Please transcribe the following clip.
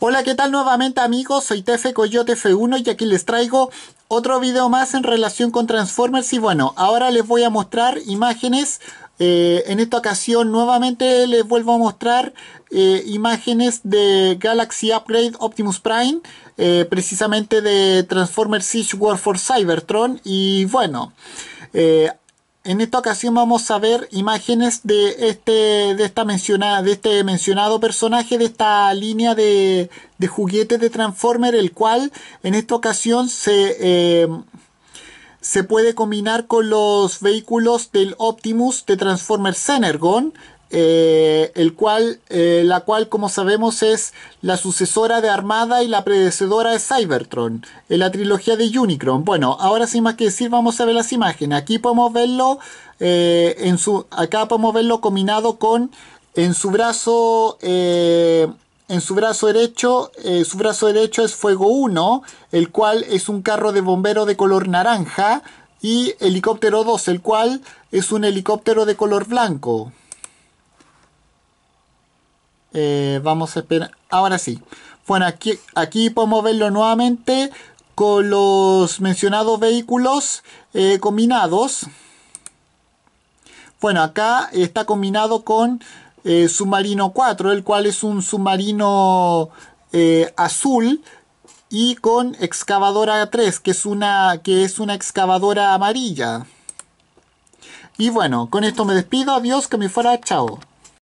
Hola, ¿qué tal nuevamente amigos? Soy Tefe Coyote F1 y aquí les traigo otro video más en relación con Transformers y bueno, ahora les voy a mostrar imágenes eh, en esta ocasión nuevamente les vuelvo a mostrar eh, imágenes de Galaxy Upgrade Optimus Prime, eh, precisamente de Transformers Siege War for Cybertron y bueno, en esta ocasión vamos a ver imágenes de este, de esta de este mencionado personaje de esta línea de, juguetes de Transformer, el cual en esta ocasión se, eh, se puede combinar con los vehículos del Optimus de Transformer Energon, eh, el cual, eh, la cual como sabemos es la sucesora de Armada y la predecedora de Cybertron, en la trilogía de Unicron. Bueno, ahora sin más que decir vamos a ver las imágenes. Aquí podemos verlo, eh, en su, acá podemos verlo combinado con en su brazo, en su brazo derecho, su brazo derecho es Fuego 1, el cual es un carro de bombero de color naranja, y helicóptero 2, el cual es un helicóptero de color blanco. Eh, vamos a esperar. Ahora sí. Bueno, aquí, aquí podemos verlo nuevamente con los mencionados vehículos eh, combinados. Bueno, acá está combinado con eh, submarino 4, el cual es un submarino azul y con excavadora 3, que es una que es una excavadora amarilla. Y bueno, con esto me despido, adiós, que me fuera, chao.